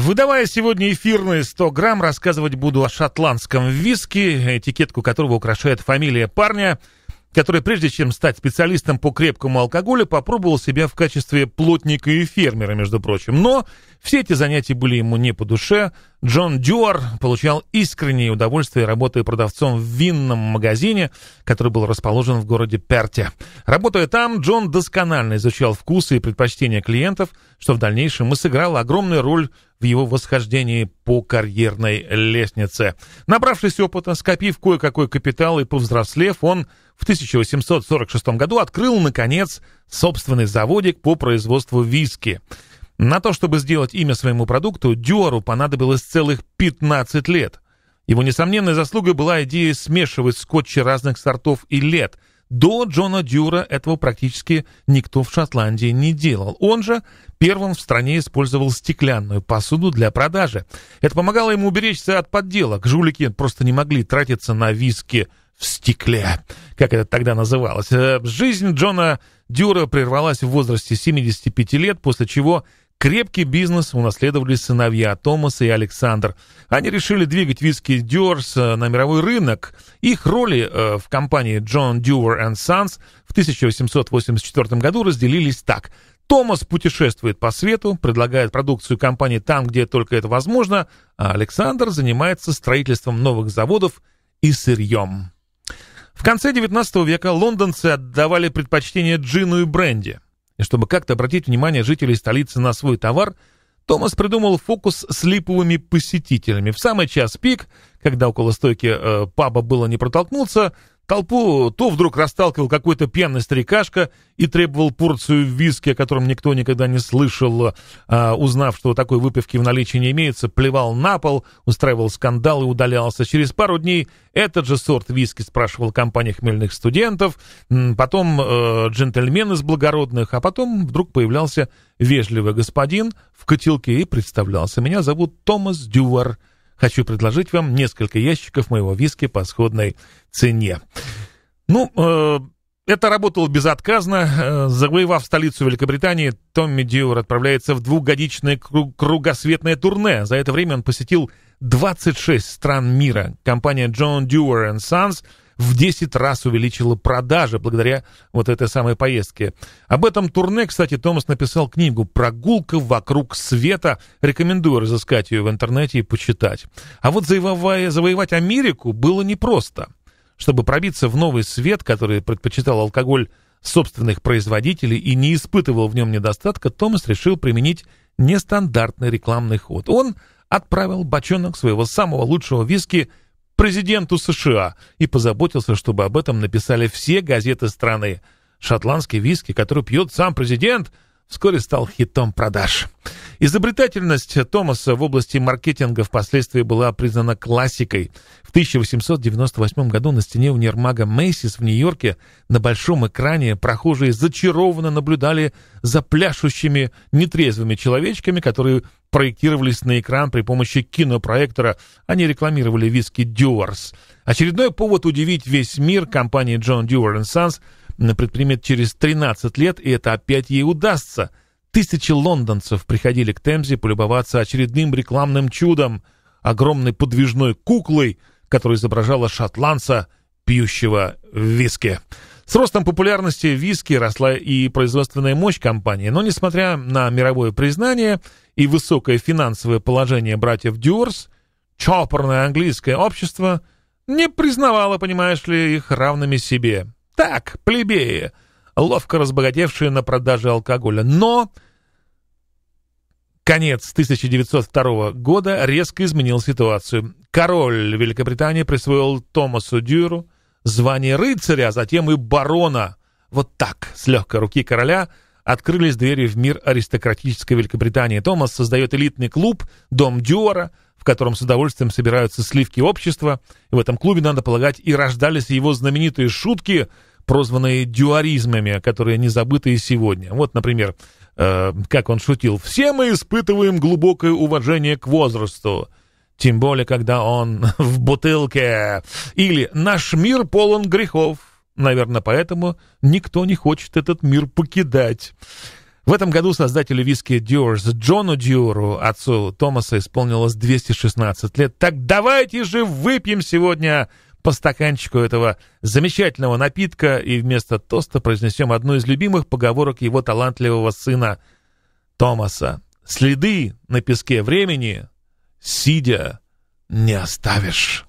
Выдавая сегодня эфирные 100 грамм, рассказывать буду о шотландском виске, этикетку которого украшает фамилия парня – который, прежде чем стать специалистом по крепкому алкоголю, попробовал себя в качестве плотника и фермера, между прочим. Но все эти занятия были ему не по душе. Джон Дюар получал искреннее удовольствие, работая продавцом в винном магазине, который был расположен в городе Перте. Работая там, Джон досконально изучал вкусы и предпочтения клиентов, что в дальнейшем и сыграло огромную роль в его восхождении по карьерной лестнице. Набравшись опыта, скопив кое-какой капитал и повзрослев, он в 1846 году открыл, наконец, собственный заводик по производству виски. На то, чтобы сделать имя своему продукту, Дюару понадобилось целых 15 лет. Его несомненной заслугой была идея смешивать скотчи разных сортов и лет. До Джона Дюра этого практически никто в Шотландии не делал. Он же первым в стране использовал стеклянную посуду для продажи. Это помогало ему уберечься от подделок. Жулики просто не могли тратиться на виски в стекле, как это тогда называлось. Э, жизнь Джона Дюра прервалась в возрасте 75 лет, после чего Крепкий бизнес унаследовали сыновья Томас и Александр. Они решили двигать виски Дюрс э, на мировой рынок. Их роли э, в компании John Dewar and Sons в 1884 году разделились так. Томас путешествует по свету, предлагает продукцию компании там, где только это возможно, а Александр занимается строительством новых заводов и сырьем. В конце 19 века лондонцы отдавали предпочтение джину и бренди. И чтобы как-то обратить внимание жителей столицы на свой товар, Томас придумал фокус с липовыми посетителями. В самый час пик, когда около стойки э, паба было не протолкнуться, Толпу то вдруг расталкивал какой-то пьяный старикашка и требовал порцию виски, о котором никто никогда не слышал, а, узнав, что такой выпивки в наличии не имеется, плевал на пол, устраивал скандал и удалялся. Через пару дней этот же сорт виски спрашивал компания хмельных студентов, потом э, джентльмен из благородных, а потом вдруг появлялся вежливый господин в котелке и представлялся. «Меня зовут Томас Дювар». Хочу предложить вам несколько ящиков моего виски по сходной цене. Ну, э, это работало безотказно. Э, завоевав столицу Великобритании, Томми Дьюр отправляется в двухгодичное кругосветное турне. За это время он посетил 26 стран мира. Компания John Dewar and Sons – в 10 раз увеличила продажи благодаря вот этой самой поездке. Об этом турне, кстати, Томас написал книгу «Прогулка вокруг света». Рекомендую разыскать ее в интернете и почитать. А вот завоевая, завоевать Америку было непросто. Чтобы пробиться в новый свет, который предпочитал алкоголь собственных производителей и не испытывал в нем недостатка, Томас решил применить нестандартный рекламный ход. Он отправил бочонок своего самого лучшего виски – президенту США и позаботился, чтобы об этом написали все газеты страны. Шотландский виски, который пьет сам президент, вскоре стал хитом продаж. Изобретательность Томаса в области маркетинга впоследствии была признана классикой. В 1898 году на стене универмага Мейсис в Нью-Йорке на большом экране прохожие зачарованно наблюдали за пляшущими нетрезвыми человечками, которые проектировались на экран при помощи кинопроектора. Они рекламировали виски «Дюарс». Очередной повод удивить весь мир компании John Dewar Sons предпримет через 13 лет, и это опять ей удастся – Тысячи лондонцев приходили к Темзе полюбоваться очередным рекламным чудом, огромной подвижной куклой, которая изображала шотландца, пьющего виски. С ростом популярности виски росла и производственная мощь компании, но несмотря на мировое признание и высокое финансовое положение братьев Дюрс, чопорное английское общество не признавало, понимаешь ли, их равными себе. Так, плебеи — ловко разбогатевшие на продаже алкоголя. Но конец 1902 года резко изменил ситуацию. Король Великобритании присвоил Томасу Дюру звание рыцаря, а затем и барона. Вот так, с легкой руки короля, открылись двери в мир аристократической Великобритании. Томас создает элитный клуб «Дом Дюра», в котором с удовольствием собираются сливки общества. И в этом клубе, надо полагать, и рождались его знаменитые шутки – прозванные дюаризмами, которые не забыты и сегодня. Вот, например, э, как он шутил, «Все мы испытываем глубокое уважение к возрасту, тем более, когда он в бутылке». Или «Наш мир полон грехов». Наверное, поэтому никто не хочет этот мир покидать. В этом году создателю виски Дюрс Джону Дюру, отцу Томаса, исполнилось 216 лет. Так давайте же выпьем сегодня по стаканчику этого замечательного напитка и вместо тоста произнесем одну из любимых поговорок его талантливого сына Томаса. «Следы на песке времени, сидя, не оставишь».